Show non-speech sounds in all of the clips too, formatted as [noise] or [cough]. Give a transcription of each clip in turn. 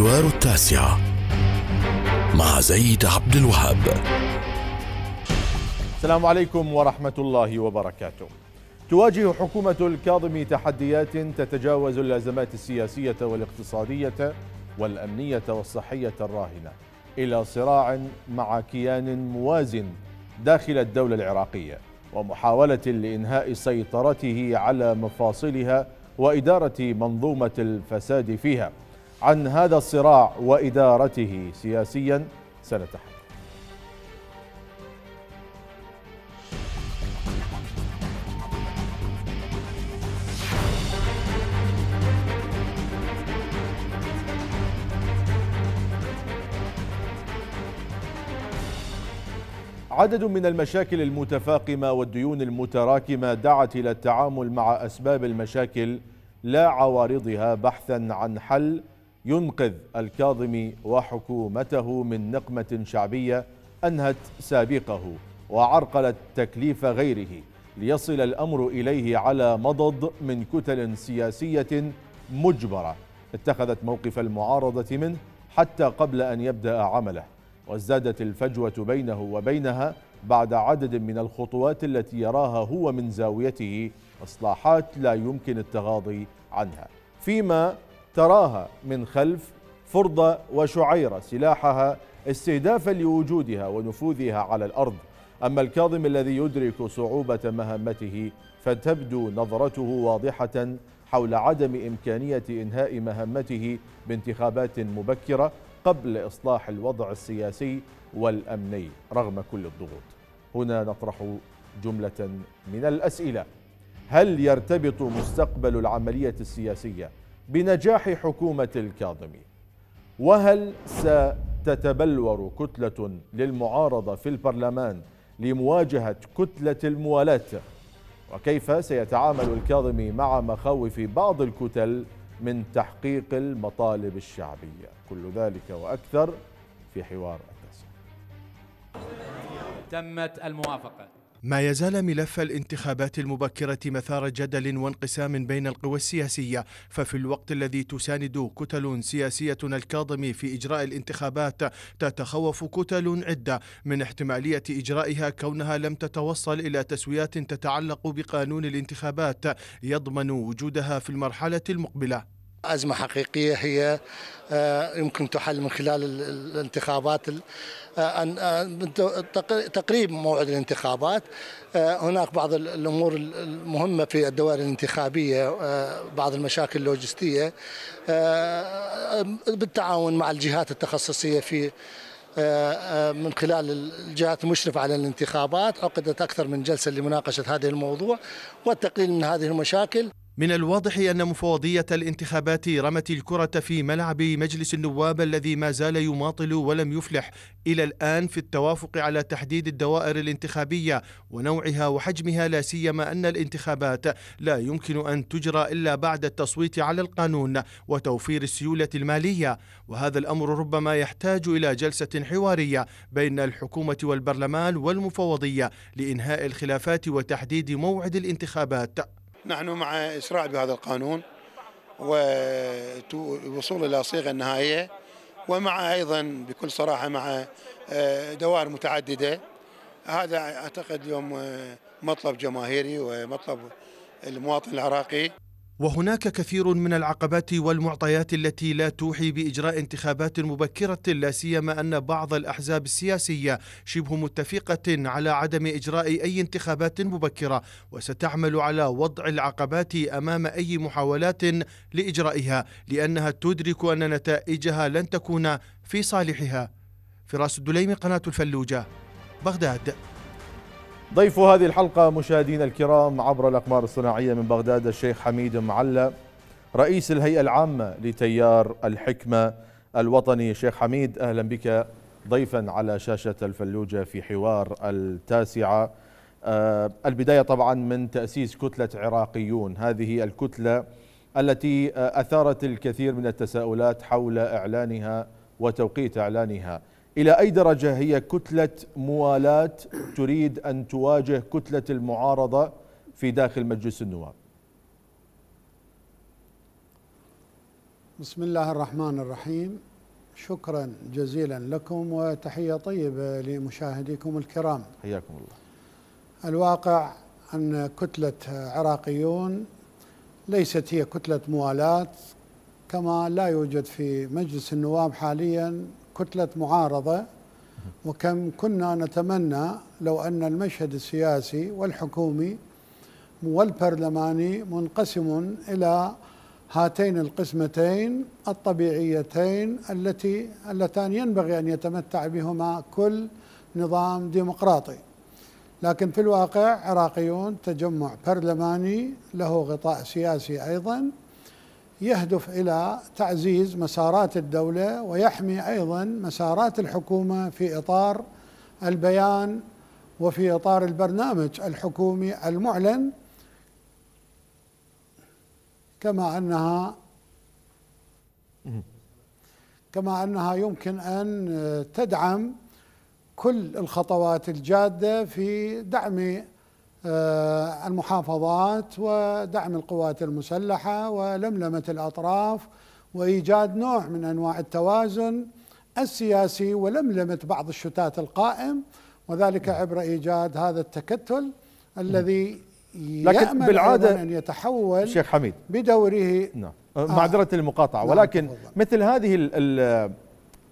الحوار التاسع مع زيد عبد الوهاب السلام عليكم ورحمة الله وبركاته تواجه حكومة الكاظم تحديات تتجاوز الأزمات السياسية والاقتصادية والأمنية والصحية الراهنة إلى صراع مع كيان موازن داخل الدولة العراقية ومحاولة لإنهاء سيطرته على مفاصلها وإدارة منظومة الفساد فيها عن هذا الصراع وإدارته سياسيا سنتحدث عدد من المشاكل المتفاقمة والديون المتراكمة دعت إلى التعامل مع أسباب المشاكل لا عوارضها بحثا عن حل ينقذ الكاظمي وحكومته من نقمة شعبية أنهت سابقه وعرقلت تكليف غيره ليصل الأمر إليه على مضض من كتل سياسية مجبرة اتخذت موقف المعارضة منه حتى قبل أن يبدأ عمله وازدادت الفجوة بينه وبينها بعد عدد من الخطوات التي يراها هو من زاويته إصلاحات لا يمكن التغاضي عنها فيما تراها من خلف فرضة وشعيرة سلاحها استهدافا لوجودها ونفوذها على الأرض أما الكاظم الذي يدرك صعوبة مهمته فتبدو نظرته واضحة حول عدم إمكانية إنهاء مهمته بانتخابات مبكرة قبل إصلاح الوضع السياسي والأمني رغم كل الضغوط هنا نطرح جملة من الأسئلة هل يرتبط مستقبل العملية السياسية بنجاح حكومة الكاظمي وهل ستتبلور كتلة للمعارضة في البرلمان لمواجهة كتلة الموالاة وكيف سيتعامل الكاظمي مع مخاوف بعض الكتل من تحقيق المطالب الشعبية كل ذلك وأكثر في حوار التاسع تمت الموافقة ما يزال ملف الانتخابات المبكرة مثار جدل وانقسام بين القوى السياسية ففي الوقت الذي تساند كتل سياسية الكاظم في إجراء الانتخابات تتخوف كتل عدة من احتمالية إجرائها كونها لم تتوصل إلى تسويات تتعلق بقانون الانتخابات يضمن وجودها في المرحلة المقبلة أزمة حقيقية هي آه، يمكن تحل من خلال الانتخابات آه، آه، تقريب موعد الانتخابات هناك بعض الامور المهمه في الدوائر الانتخابيه بعض المشاكل اللوجستيه بالتعاون مع الجهات التخصصيه في من خلال الجهات المشرفة على الانتخابات عقدت أكثر من جلسة لمناقشة هذا الموضوع والتقليل من هذه المشاكل من الواضح أن مفوضية الانتخابات رمت الكرة في ملعب مجلس النواب الذي ما زال يماطل ولم يفلح إلى الآن في التوافق على تحديد الدوائر الانتخابية ونوعها وحجمها لا سيما أن الانتخابات لا يمكن أن تجرى إلا بعد التصويت على القانون وتوفير السيولة المالية وهذا الأمر ربما يحتاج إلى جلسة حوارية بين الحكومة والبرلمان والمفوضية لإنهاء الخلافات وتحديد موعد الانتخابات نحن مع إسراع بهذا القانون والوصول إلى صيغة نهائية ومع أيضا بكل صراحة مع آه، دوائر متعددة هذا أعتقد اليوم آه، مطلب جماهيري ومطلب المواطن العراقي وهناك كثير من العقبات والمعطيات التي لا توحي باجراء انتخابات مبكره لا سيما ان بعض الاحزاب السياسيه شبه متفقه على عدم اجراء اي انتخابات مبكره وستعمل على وضع العقبات امام اي محاولات لاجرائها لانها تدرك ان نتائجها لن تكون في صالحها فراس الدليمي قناه الفلوجه بغداد ضيف هذه الحلقة مشاهدينا الكرام عبر الأقمار الصناعية من بغداد الشيخ حميد معلى رئيس الهيئة العامة لتيار الحكمة الوطني الشيخ حميد أهلا بك ضيفا على شاشة الفلوجة في حوار التاسعة آه، البداية طبعا من تأسيس كتلة عراقيون هذه الكتلة التي آه، أثارت الكثير من التساؤلات حول إعلانها وتوقيت إعلانها إلى أي درجة هي كتلة موالاة تريد أن تواجه كتلة المعارضة في داخل مجلس النواب بسم الله الرحمن الرحيم شكرا جزيلا لكم وتحية طيبة لمشاهديكم الكرام حياكم الله الواقع أن كتلة عراقيون ليست هي كتلة موالاة كما لا يوجد في مجلس النواب حاليا كتلة معارضة وكم كنا نتمنى لو أن المشهد السياسي والحكومي والبرلماني منقسم إلى هاتين القسمتين الطبيعيتين التي اللتان ينبغي أن يتمتع بهما كل نظام ديمقراطي لكن في الواقع عراقيون تجمع برلماني له غطاء سياسي أيضا يهدف الى تعزيز مسارات الدوله ويحمي ايضا مسارات الحكومه في اطار البيان وفي اطار البرنامج الحكومي المعلن كما انها كما انها يمكن ان تدعم كل الخطوات الجاده في دعم آه، المحافظات ودعم القوات المسلحة ولملمة الأطراف وإيجاد نوع من أنواع التوازن السياسي ولملمة بعض الشتات القائم وذلك نعم. عبر إيجاد هذا التكتل نعم. الذي لكن بالعادة أن يتحول شيخ حميد بدوره نعم آه. معذرة آه المقاطعة نعم، ولكن مثل هذه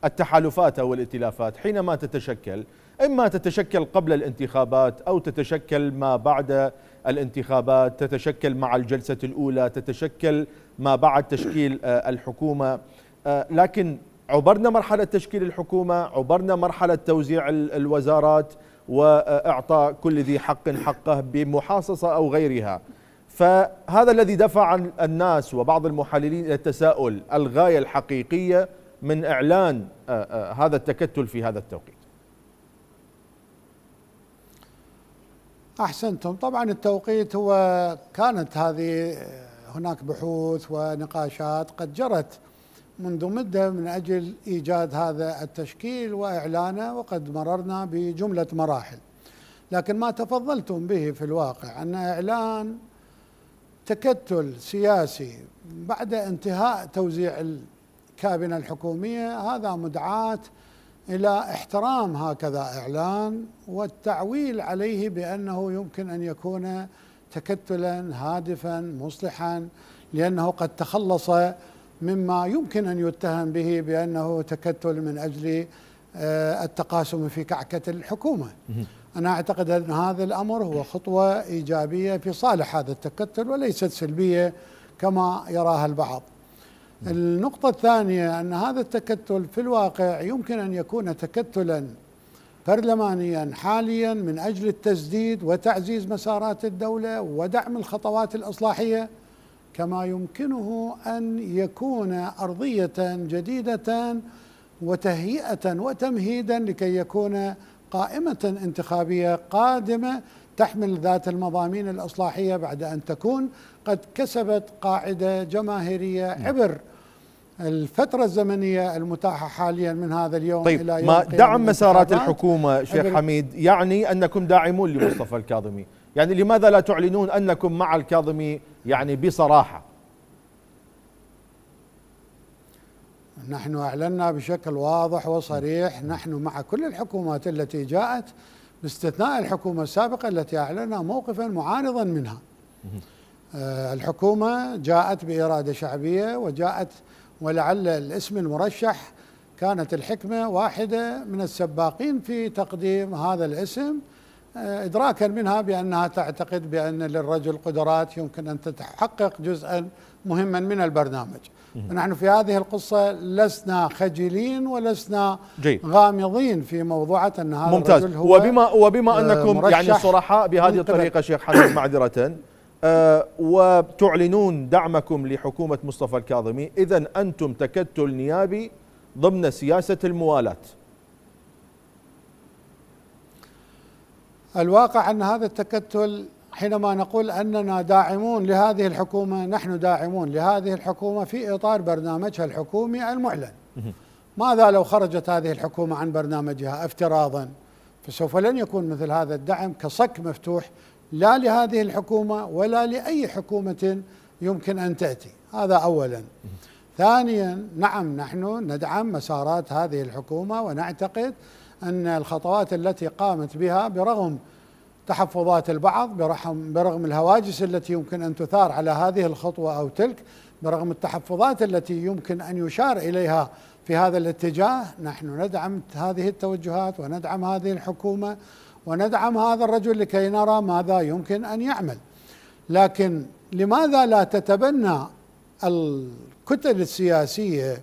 التحالفات أو الائتلافات حينما تتشكل إما تتشكل قبل الانتخابات أو تتشكل ما بعد الانتخابات تتشكل مع الجلسة الأولى تتشكل ما بعد تشكيل آه، الحكومة آه، لكن عبرنا مرحلة تشكيل الحكومة عبرنا مرحلة توزيع الوزارات وإعطاء كل ذي حق حقه بمحاصصة أو غيرها فهذا الذي دفع الناس وبعض المحللين إلى التساؤل الغاية الحقيقية من إعلان آه، هذا التكتل في هذا التوقيت أحسنتم طبعا التوقيت هو كانت هذه آه، هناك بحوث ونقاشات قد جرت منذ مدة من أجل إيجاد هذا التشكيل وإعلانه وقد مررنا بجملة مراحل لكن ما تفضلتم به في الواقع أن إعلان تكتل سياسي بعد انتهاء توزيع الكابينة الحكومية هذا مدعاة الى احترام هكذا اعلان والتعويل عليه بانه يمكن ان يكون تكتلا هادفا مصلحا لانه قد تخلص مما يمكن ان يتهم به بانه تكتل من اجل آه، التقاسم في كعكه الحكومه. انا اعتقد ان هذا الامر هو خطوه ايجابيه في صالح هذا التكتل وليست سلبيه كما يراها البعض. النقطة الثانية أن هذا التكتل في الواقع يمكن أن يكون تكتلا برلمانيا حاليا من أجل التسديد وتعزيز مسارات الدولة ودعم الخطوات الإصلاحية كما يمكنه أن يكون أرضية جديدة وتهيئة وتمهيدا لكي يكون قائمة انتخابية قادمة تحمل ذات المضامين الإصلاحية بعد أن تكون قد كسبت قاعدة جماهيرية نعم. عبر الفترة الزمنية المتاحة حاليا من هذا اليوم طيب إلى يوم ما دعم مسارات الحكومة شيخ حميد يعني أنكم داعمون لمصطفى الكاظمي يعني لماذا لا تعلنون أنكم مع الكاظمي يعني بصراحة نحن أعلنا بشكل واضح وصريح نحن مع كل الحكومات التي جاءت باستثناء الحكومة السابقة التي أعلنا موقفا معارضا منها آه، الحكومة جاءت بإرادة شعبية وجاءت ولعل الاسم المرشح كانت الحكمة واحدة من السباقين في تقديم هذا الاسم آه، إدراكا منها بأنها تعتقد بأن للرجل قدرات يمكن أن تتحقق جزءا مهما من البرنامج نحن في هذه القصة لسنا خجلين ولسنا جيد. غامضين في موضوعة أن هذا ممتاز الرجل هو وبما, وبما آه، أنكم يعني صرحاء بهذه الطريقة شيخ حسن [coughs] معذرة أه وتعلنون دعمكم لحكومة مصطفى الكاظمي إذا أنتم تكتل نيابي ضمن سياسة الموالاة الواقع أن هذا التكتل حينما نقول اننا داعمون لهذه الحكومه نحن داعمون لهذه الحكومه في اطار برنامجها الحكومي المعلن. ماذا لو خرجت هذه الحكومه عن برنامجها افتراضا فسوف لن يكون مثل هذا الدعم كصك مفتوح لا لهذه الحكومه ولا لاي حكومه يمكن ان تاتي، هذا اولا. ثانيا نعم نحن ندعم مسارات هذه الحكومه ونعتقد ان الخطوات التي قامت بها برغم تحفظات البعض برغم برغم الهواجس التي يمكن ان تثار على هذه الخطوه او تلك برغم التحفظات التي يمكن ان يشار اليها في هذا الاتجاه نحن ندعم هذه التوجهات وندعم هذه الحكومه وندعم هذا الرجل لكي نرى ماذا يمكن ان يعمل لكن لماذا لا تتبنى الكتل السياسيه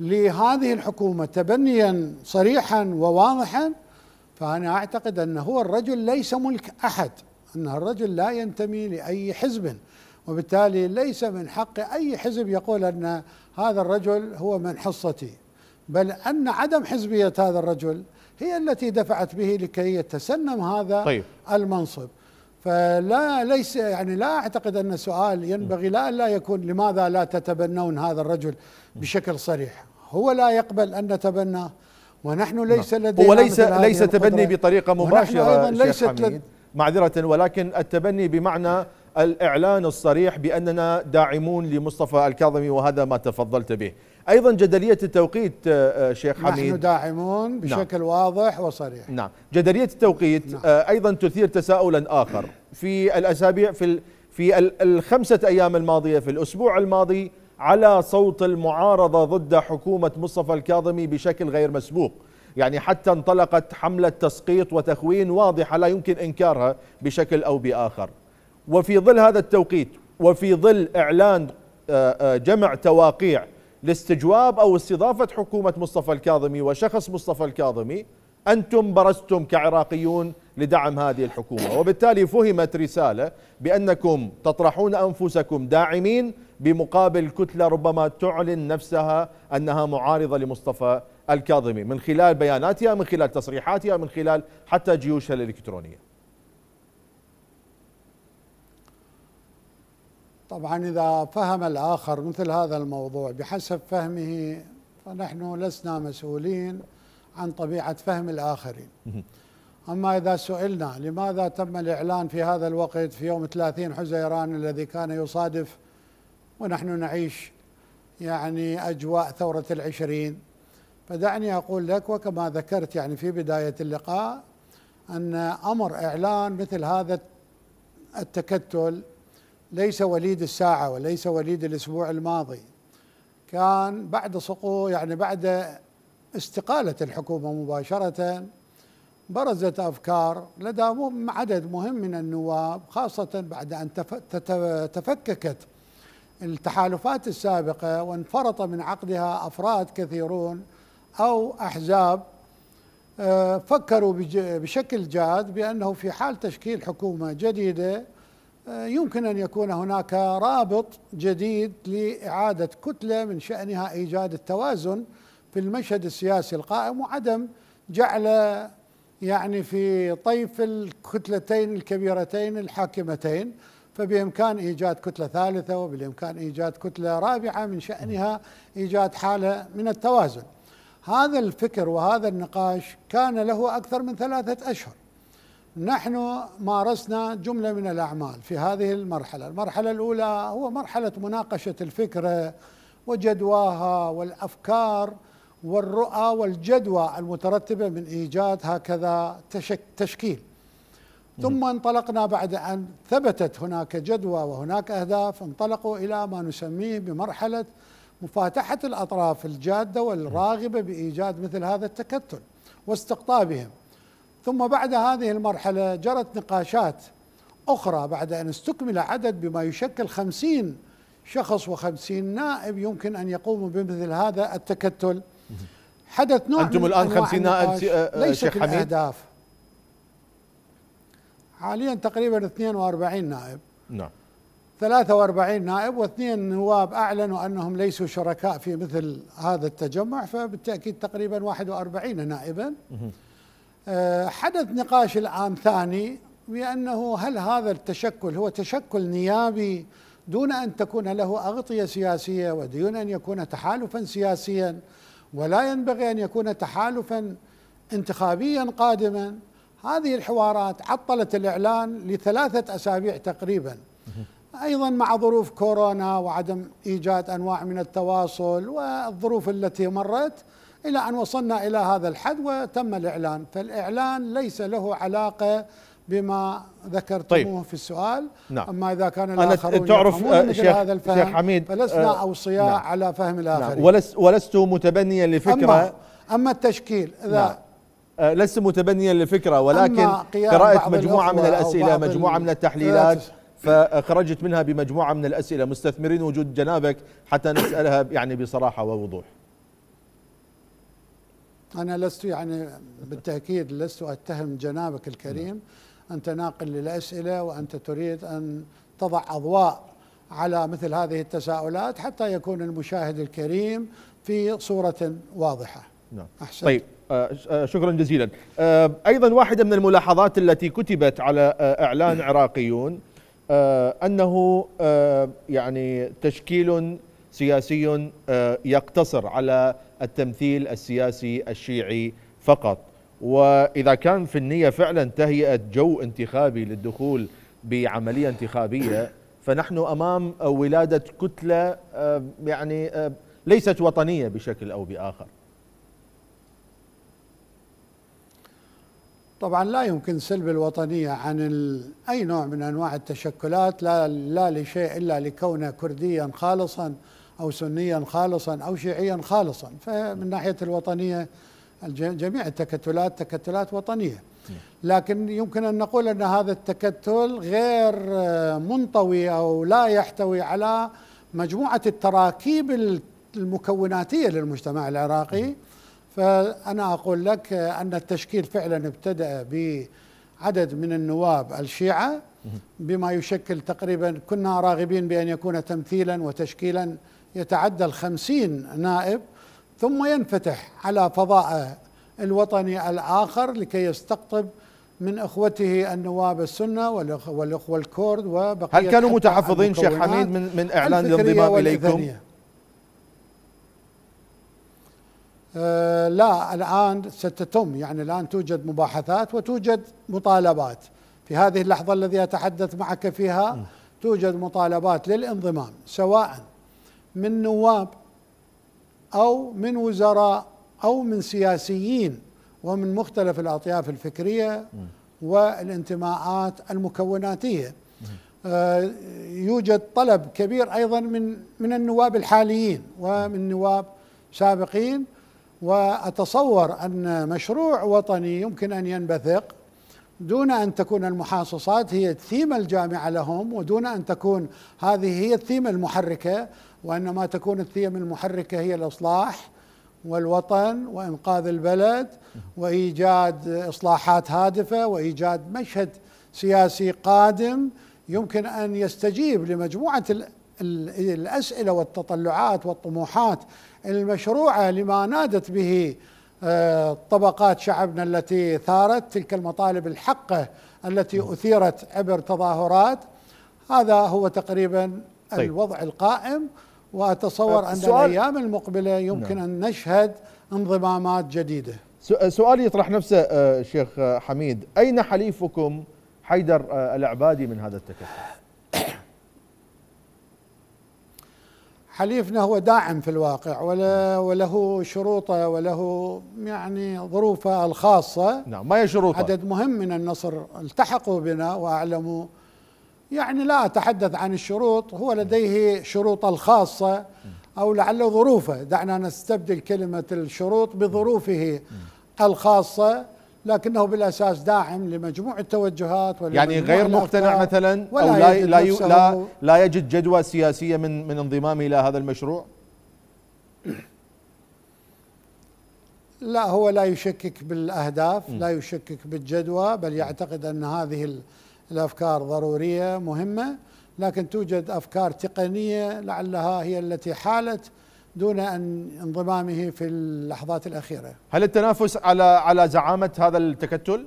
لهذه الحكومه تبنيا صريحا وواضحا فأنا أعتقد أن هو الرجل ليس ملك أحد أن الرجل لا ينتمي لأي حزب وبالتالي ليس من حق أي حزب يقول أن هذا الرجل هو من حصتي بل أن عدم حزبية هذا الرجل هي التي دفعت به لكي يتسنم هذا طيب. المنصب فلا ليس يعني لا اعتقد ان السؤال ينبغي لا لا يكون لماذا لا تتبنون هذا الرجل بشكل صريح هو لا يقبل ان نتبناه ونحن نعم. ليس لدينا وليس ليس تبني بطريقه مباشره أيضا ليست حميد معذره ولكن التبني بمعنى الاعلان الصريح باننا داعمون لمصطفى الكاظمي وهذا ما تفضلت به ايضا جدليه التوقيت آه، آه، شيخ حميد نحن داعمون نعم. بشكل نعم. واضح وصريح نعم جدليه التوقيت نعم. آه، ايضا تثير تساؤلا اخر في الاسابيع في في الخمسه ايام الماضيه في الاسبوع الماضي على صوت المعارضة ضد حكومة مصطفى الكاظمي بشكل غير مسبوق يعني حتى انطلقت حملة تسقيط وتخوين واضحة لا يمكن إنكارها بشكل أو بآخر وفي ظل هذا التوقيت وفي ظل إعلان آه، آه، جمع تواقيع لاستجواب أو استضافة حكومة مصطفى الكاظمي وشخص مصطفى الكاظمي أنتم برزتم كعراقيون لدعم هذه الحكومة وبالتالي فهمت رسالة بأنكم تطرحون أنفسكم داعمين بمقابل كتلة ربما تعلن نفسها أنها معارضة لمصطفى الكاظمي من خلال بياناتها من خلال تصريحاتها من خلال حتى جيوشها الإلكترونية طبعا إذا فهم الآخر مثل هذا الموضوع بحسب فهمه فنحن لسنا مسؤولين عن طبيعة فهم الآخرين أما إذا سئلنا لماذا تم الإعلان في هذا الوقت في يوم 30 حزيران الذي كان يصادف ونحن نعيش يعني أجواء ثورة العشرين فدعني أقول لك وكما ذكرت يعني في بداية اللقاء أن أمر إعلان مثل هذا التكتل ليس وليد الساعة وليس وليد الأسبوع الماضي كان بعد سقوط يعني بعد استقالة الحكومة مباشرة برزت أفكار لدى عدد مهم من النواب خاصة بعد أن تفككت التحالفات السابقة وانفرط من عقدها أفراد كثيرون أو أحزاب آه، فكروا بشكل جاد بأنه في حال تشكيل حكومة جديدة آه، يمكن أن يكون هناك رابط جديد لإعادة كتلة من شأنها إيجاد التوازن في المشهد السياسي القائم وعدم جعل يعني في طيف الكتلتين الكبيرتين الحاكمتين فبإمكان إيجاد كتلة ثالثة وبالإمكان إيجاد كتلة رابعة من شأنها إيجاد حالة من التوازن هذا الفكر وهذا النقاش كان له أكثر من ثلاثة أشهر نحن مارسنا جملة من الأعمال في هذه المرحلة المرحلة الأولى هو مرحلة مناقشة الفكرة وجدواها والأفكار والرؤى والجدوى المترتبة من إيجاد هكذا تشكيل ثم انطلقنا بعد أن ثبتت هناك جدوى وهناك أهداف انطلقوا إلى ما نسميه بمرحلة مفاتحة الأطراف الجادة والراغبة بإيجاد مثل هذا التكتل واستقطابهم ثم بعد هذه المرحلة جرت نقاشات أخرى بعد أن استكمل عدد بما يشكل خمسين شخص وخمسين نائب يمكن أن يقوموا بمثل هذا التكتل حدث نوع أنتم الآن خمسين نائب آه، ليس شيخ حميد الأهداف حاليا تقريبا 42 نائب نعم 43 نائب واثنين نواب اعلنوا انهم ليسوا شركاء في مثل هذا التجمع فبالتاكيد تقريبا 41 نائبا آه، حدث نقاش الان ثاني بانه هل هذا التشكل هو تشكل نيابي دون ان تكون له اغطيه سياسيه ودون ان يكون تحالفا سياسيا ولا ينبغي ان يكون تحالفا انتخابيا قادما هذه الحوارات عطلت الإعلان لثلاثة أسابيع تقريبا أيضا مع ظروف كورونا وعدم إيجاد أنواع من التواصل والظروف التي مرت إلى أن وصلنا إلى هذا الحد وتم الإعلان فالإعلان ليس له علاقة بما ذكرتموه طيب. في السؤال نعم. اما اذا كان الاخرون تعرف شيخ هذا الفهم شيخ حميد فلسنا آه اوصياء نعم. على فهم نعم. الاخرين نعم. ولست ولست متبنيا لفكره اما, أما التشكيل اذا نعم. آه، لست متبنيا للفكرة ولكن قراءة مجموعة من الأسئلة مجموعة من التحليلات فخرجت منها بمجموعة من الأسئلة مستثمرين وجود جنابك حتى نسألها يعني بصراحة ووضوح أنا لست يعني بالتأكيد لست أتهم جنابك الكريم نعم. أنت ناقل للأسئلة وأنت تريد أن تضع أضواء على مثل هذه التساؤلات حتى يكون المشاهد الكريم في صورة واضحة نعم. أحسن. طيب آه، آه، شكرا جزيلا آه، أيضا واحدة من الملاحظات التي كتبت على إعلان عراقيون أنه يعني تشكيل سياسي يقتصر على التمثيل السياسي الشيعي فقط وإذا كان في النية فعلا تهيئة جو انتخابي للدخول بعملية انتخابية فنحن أمام ولادة كتلة يعني ليست وطنية بشكل أو بآخر طبعا لا يمكن سلب الوطنية عن أي نوع من أنواع التشكلات لا, لا لشيء إلا لكونه كرديا خالصا أو سنيا خالصا أو شيعيا خالصا فمن ناحية الوطنية جميع التكتلات تكتلات وطنية لكن يمكن أن نقول أن هذا التكتل غير آه، منطوي أو لا يحتوي على مجموعة التراكيب المكوناتية للمجتمع العراقي فأنا أقول لك أن التشكيل فعلا ابتدأ بعدد من النواب الشيعة بما يشكل تقريبا كنا راغبين بأن يكون تمثيلا وتشكيلا يتعدى الخمسين نائب ثم ينفتح على فضاء الوطني الآخر لكي يستقطب من اخوته النواب السنه والاخوه الكرد وبقيه هل كانوا متحفظين شيخ حميد من من اعلان الانضمام اليكم؟ آه، لا الآن ستتم يعني الآن توجد مباحثات وتوجد مطالبات في هذه اللحظة الذي أتحدث معك فيها توجد مطالبات للانضمام سواء من نواب أو من وزراء أو من سياسيين ومن مختلف الأطياف الفكرية والانتماءات المكوناتية آه، يوجد طلب كبير أيضا من من النواب الحاليين ومن نواب سابقين واتصور ان مشروع وطني يمكن ان ينبثق دون ان تكون المحاصصات هي الثيمه الجامعه لهم ودون ان تكون هذه هي الثيمه المحركه وانما تكون الثيم المحركه هي الاصلاح والوطن وانقاذ البلد وايجاد اصلاحات هادفه وايجاد مشهد سياسي قادم يمكن ان يستجيب لمجموعه الاسئله والتطلعات والطموحات المشروعه لما نادت به آه، طبقات شعبنا التي ثارت تلك المطالب الحقه التي نعم. اثيرت عبر تظاهرات هذا هو تقريبا طيب. الوضع القائم واتصور آه، ان الايام المقبله يمكن نعم. ان نشهد انضمامات جديده آه، سؤال يطرح نفسه شيخ حميد اين حليفكم حيدر العبادي من هذا التكتل حليفنا هو داعم في الواقع ولا وله شروطه وله يعني ظروفه الخاصة نعم ما هي شروطه عدد مهم من النصر التحقوا بنا وأعلموا يعني لا أتحدث عن الشروط هو لديه شروطه الخاصة أو لعله ظروفه دعنا نستبدل كلمة الشروط بظروفه الخاصة لكنه بالاساس داعم لمجموع التوجهات يعني غير مقتنع مثلا ولا او لا لا, لا لا يجد جدوى سياسيه من من انضمامه الى هذا المشروع؟ [clears throat] لا هو لا يشكك بالاهداف، لا يشكك بالجدوى، بل يعتقد ان هذه الافكار ضروريه مهمه، لكن توجد افكار تقنيه لعلها هي التي حالت دون ان انضمامه في اللحظات الاخيره. هل التنافس على على زعامه هذا التكتل؟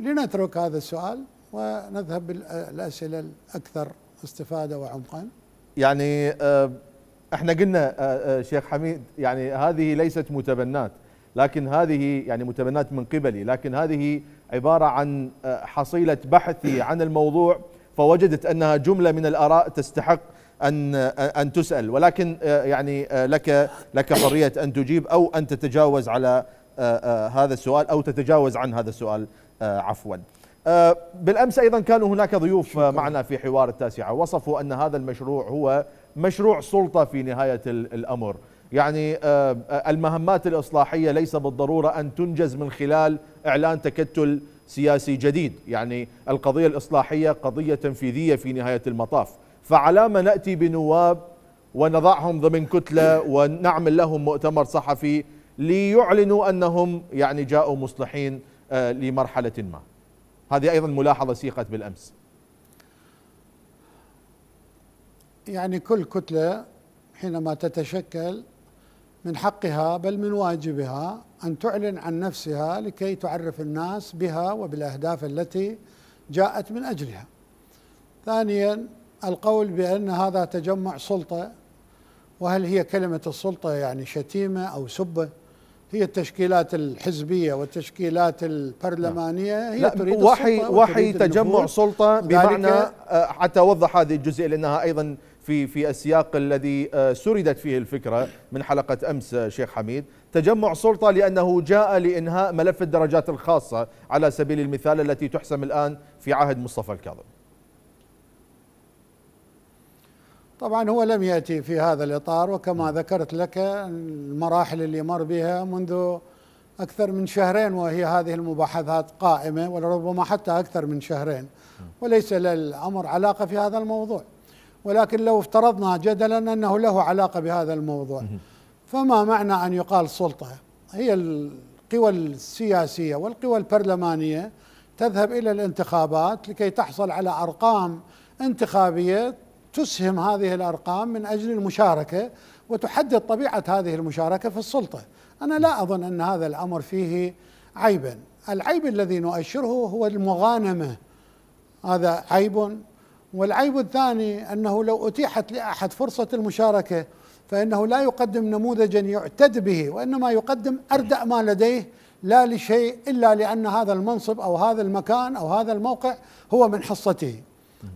لنترك هذا السؤال ونذهب بالاسئله الاكثر استفاده وعمقا. يعني آه، احنا قلنا آه، آه، شيخ حميد يعني هذه ليست متبنات لكن هذه يعني متبنات من قبلي لكن هذه عباره عن حصيله بحثي عن الموضوع فوجدت انها جمله من الاراء تستحق ان ان تسال ولكن آه، يعني آه، لك لك حريه ان تجيب او ان تتجاوز على آه، هذا السؤال او تتجاوز عن هذا السؤال عفوا. بالامس ايضا كانوا هناك ضيوف معنا في حوار التاسعه وصفوا ان هذا المشروع هو مشروع سلطه في نهايه الامر. يعني المهمات الاصلاحيه ليس بالضروره ان تنجز من خلال اعلان تكتل سياسي جديد، يعني القضيه الاصلاحيه قضيه تنفيذيه في نهايه المطاف. فعلى ما نأتي بنواب ونضعهم ضمن كتلة ونعمل لهم مؤتمر صحفي ليعلنوا أنهم يعني جاءوا مصلحين آه، لمرحلة ما هذه أيضا ملاحظة سيقت بالأمس يعني كل كتلة حينما تتشكل من حقها بل من واجبها أن تعلن عن نفسها لكي تعرف الناس بها وبالأهداف التي جاءت من أجلها ثانيا القول بأن هذا تجمع سلطة وهل هي كلمة السلطة يعني شتيمة أو سبة هي التشكيلات الحزبية والتشكيلات البرلمانية نعم. هي لا تريد وحي وحي تجمع سلطة بمعنى آه، حتى أوضح هذه الجزئية لأنها أيضا في في السياق الذي آه، سردت فيه الفكرة من حلقة أمس آه، شيخ حميد تجمع سلطة لأنه جاء لإنهاء ملف الدرجات الخاصة على سبيل المثال التي تحسم الآن في عهد مصطفى الكاظم طبعا هو لم يأتي في هذا الإطار وكما نعم. ذكرت لك المراحل اللي مر بها منذ أكثر من شهرين وهي هذه المباحثات قائمة ولربما حتى أكثر من شهرين نعم. وليس للأمر علاقة في هذا الموضوع ولكن لو افترضنا جدلا أنه له علاقة بهذا الموضوع فما معنى أن يقال سلطة هي القوى السياسية والقوى البرلمانية تذهب إلى الانتخابات لكي تحصل على أرقام انتخابية تسهم هذه الارقام من اجل المشاركه وتحدد طبيعه هذه المشاركه في السلطه، انا لا اظن ان هذا الامر فيه عيبا، العيب الذي نؤشره هو المغانمه هذا عيب والعيب الثاني انه لو اتيحت لاحد فرصه المشاركه فانه لا يقدم نموذجا يعتد به وانما يقدم اردأ ما لديه لا لشيء الا لان هذا المنصب او هذا المكان او هذا الموقع هو من حصته.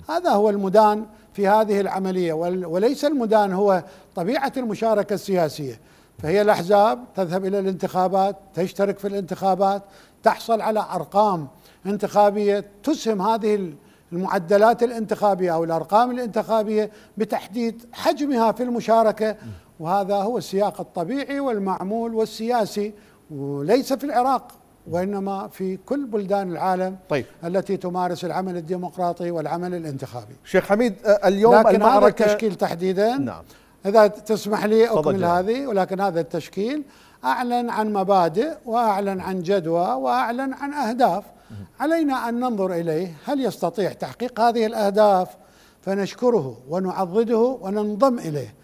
هذا هو المدان في هذه العملية وليس المدان هو طبيعة المشاركة السياسية فهي الأحزاب تذهب إلى الانتخابات تشترك في الانتخابات تحصل على أرقام انتخابية تسهم هذه المعدلات الانتخابية أو الأرقام الانتخابية بتحديد حجمها في المشاركة وهذا هو السياق الطبيعي والمعمول والسياسي وليس في العراق وإنما في كل بلدان العالم طيب. التي تمارس العمل الديمقراطي والعمل الانتخابي شيخ حميد اليوم لكن المعركة هذا التشكيل تحديدا نعم. إذا تسمح لي أكمل هذه ولكن هذا التشكيل أعلن عن مبادئ وأعلن عن جدوى وأعلن عن أهداف علينا أن ننظر إليه هل يستطيع تحقيق هذه الأهداف فنشكره ونعضده وننضم إليه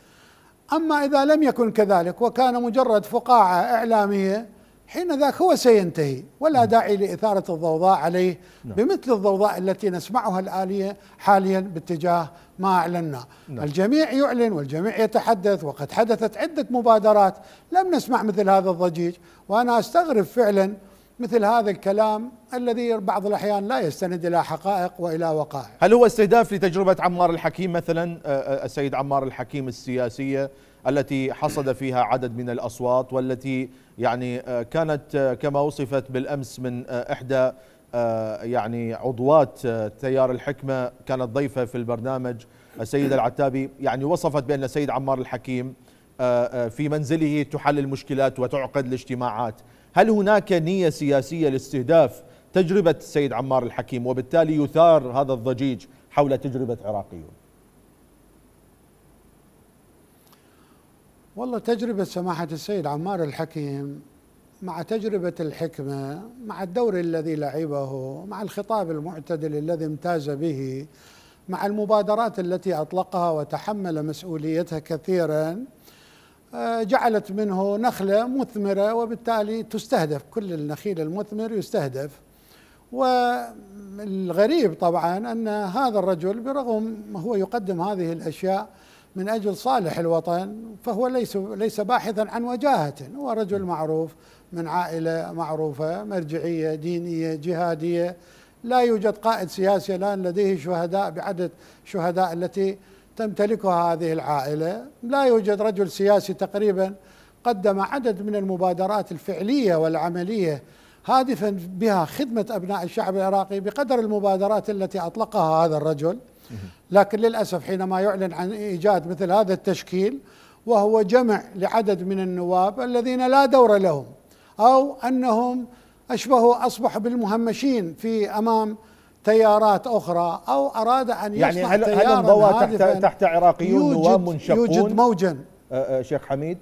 أما إذا لم يكن كذلك وكان مجرد فقاعة إعلامية حين ذاك هو سينتهي ولا نعم. داعي لإثارة الضوضاء عليه نعم. بمثل الضوضاء التي نسمعها الآلية حاليا باتجاه ما أعلننا نعم. الجميع يعلن والجميع يتحدث وقد حدثت عدة مبادرات لم نسمع مثل هذا الضجيج وأنا أستغرب فعلا مثل هذا الكلام الذي بعض الأحيان لا يستند إلى حقائق وإلى وقائع هل هو استهداف لتجربة عمار الحكيم مثلا السيد عمار الحكيم السياسية التي حصد فيها عدد من الأصوات والتي يعني آه، كانت آه، كما وصفت بالأمس من آه، إحدى يعني عضوات تيار الحكمة كانت ضيفة في البرنامج السيدة العتابي يعني وصفت بأن السيد عمار الحكيم في منزله تحل المشكلات وتعقد الاجتماعات هل هناك نية سياسية لاستهداف تجربة السيد عمار الحكيم وبالتالي يثار هذا الضجيج حول تجربة عراقيون والله تجربة سماحة السيد عمار الحكيم مع تجربة الحكمة مع الدور الذي لعبه مع الخطاب المعتدل الذي امتاز به مع المبادرات التي أطلقها وتحمل مسؤوليتها كثيرا آه، جعلت منه نخلة مثمرة وبالتالي تستهدف كل النخيل المثمر يستهدف والغريب طبعا أن هذا الرجل برغم هو يقدم هذه الأشياء من اجل صالح الوطن فهو ليس ليس باحثا عن وجاهه هو رجل معروف من عائله معروفه مرجعيه دينيه جهاديه لا يوجد قائد سياسي الان لديه شهداء بعدد شهداء التي تمتلكها هذه العائله لا يوجد رجل سياسي تقريبا قدم عدد من المبادرات الفعليه والعمليه هادفا بها خدمه ابناء الشعب العراقي بقدر المبادرات التي اطلقها هذا الرجل لكن للأسف حينما يعلن عن إيجاد مثل هذا التشكيل وهو جمع لعدد من النواب الذين لا دور لهم أو أنهم أشبهوا أصبح بالمهمشين في أمام تيارات أخرى أو أراد أن يعني يصنع يعني هل هل انضوى تحت تحت عراقيون نواب منشقون يوجد موجا شيخ حميد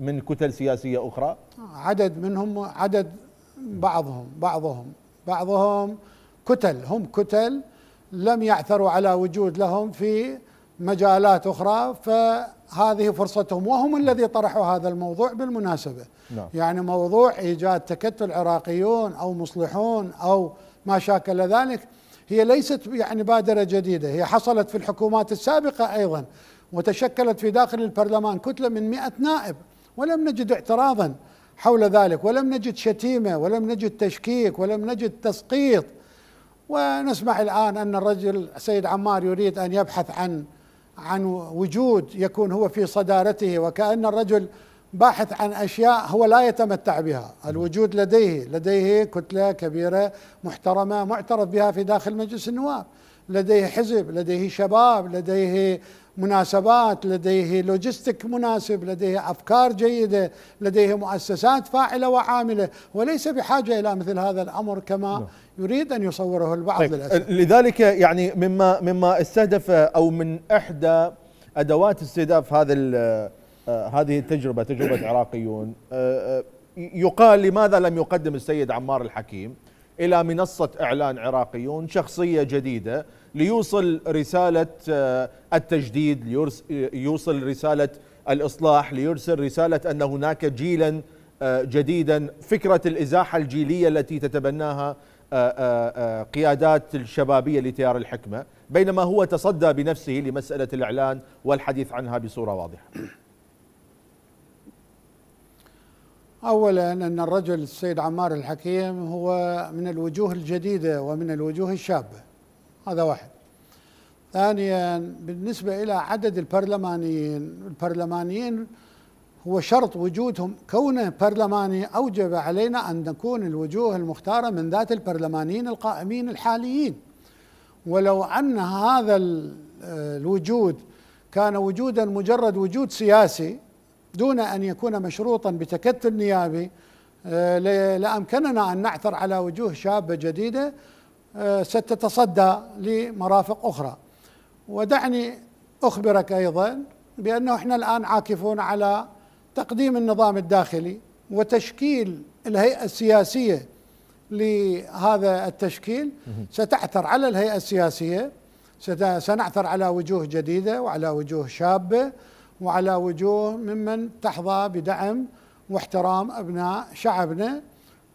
من كتل سياسية أخرى عدد منهم عدد بعضهم بعضهم بعضهم كتل هم كتل لم يعثروا على وجود لهم في مجالات أخرى فهذه فرصتهم وهم الذي طرحوا هذا الموضوع بالمناسبة نعم. يعني موضوع إيجاد تكتل عراقيون أو مصلحون أو ما شاكل ذلك هي ليست يعني بادرة جديدة هي حصلت في الحكومات السابقة أيضا وتشكلت في داخل البرلمان كتلة من مئة نائب ولم نجد اعتراضا حول ذلك ولم نجد شتيمة ولم نجد تشكيك ولم نجد تسقيط ونسمع الآن أن الرجل سيد عمار يريد أن يبحث عن عن وجود يكون هو في صدارته وكأن الرجل باحث عن أشياء هو لا يتمتع بها الوجود لديه لديه كتلة كبيرة محترمة معترف بها في داخل مجلس النواب لديه حزب لديه شباب لديه مناسبات لديه لوجستيك مناسب لديه أفكار جيدة لديه مؤسسات فاعلة وعاملة وليس بحاجة إلى مثل هذا الأمر كما نعم. يريد أن يصوره البعض طيب. للأسف لذلك يعني مما, مما استهدف أو من إحدى أدوات استهداف هذا آه، هذه التجربة تجربة [coughs] عراقيون آه، آه، يقال لماذا لم يقدم السيد عمار الحكيم إلى منصة إعلان عراقيون شخصية جديدة ليوصل رسالة آه، التجديد ليوصل رسالة الإصلاح ليرسل رسالة أن هناك جيلا آه، جديدا فكرة الإزاحة الجيلية التي تتبناها آه، قيادات الشبابية لتيار الحكمة بينما هو تصدى بنفسه لمسألة الإعلان والحديث عنها بصورة واضحة اولا ان الرجل السيد عمار الحكيم هو من الوجوه الجديده ومن الوجوه الشابه هذا واحد ثانيا بالنسبة إلى عدد البرلمانيين البرلمانيين هو شرط وجودهم كونه برلماني أوجب علينا أن نكون الوجوه المختارة من ذات البرلمانيين القائمين الحاليين ولو أن هذا آه، الوجود كان وجودا مجرد وجود سياسي دون أن يكون مشروطا بتكتل نيابي آه، لأمكننا أن نعثر على وجوه شابة جديدة ستتصدى لمرافق أخرى ودعني أخبرك أيضا بأنه إحنا الآن عاكفون على تقديم النظام الداخلي وتشكيل الهيئة السياسية لهذا التشكيل ستعثر على الهيئة السياسية سنعثر على وجوه جديدة وعلى وجوه شابة وعلى وجوه ممن تحظى بدعم واحترام أبناء شعبنا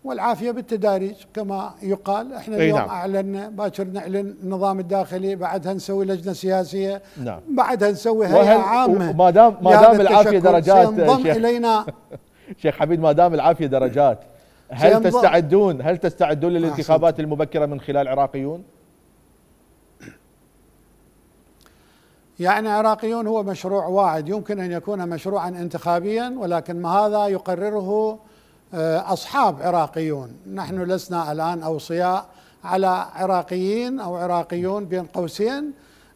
والعافيه بالتداريج كما يقال احنا اليوم نعم. اعلنا باكر نعلن النظام الداخلي بعدها نسوي لجنه سياسيه نعم. بعدها نسوي هيئه عامه ما دام ما دام العافيه درجات شيخ الينا [laughs] شيخ حميد ما دام العافيه درجات هل تستعدون هل تستعدون آه، للانتخابات المبكره من خلال عراقيون؟ يعني عراقيون هو مشروع واعد يمكن ان يكون مشروعا انتخابيا ولكن ما هذا يقرره آه، أصحاب عراقيون نحن لسنا الآن أوصياء على عراقيين أو عراقيون بين قوسين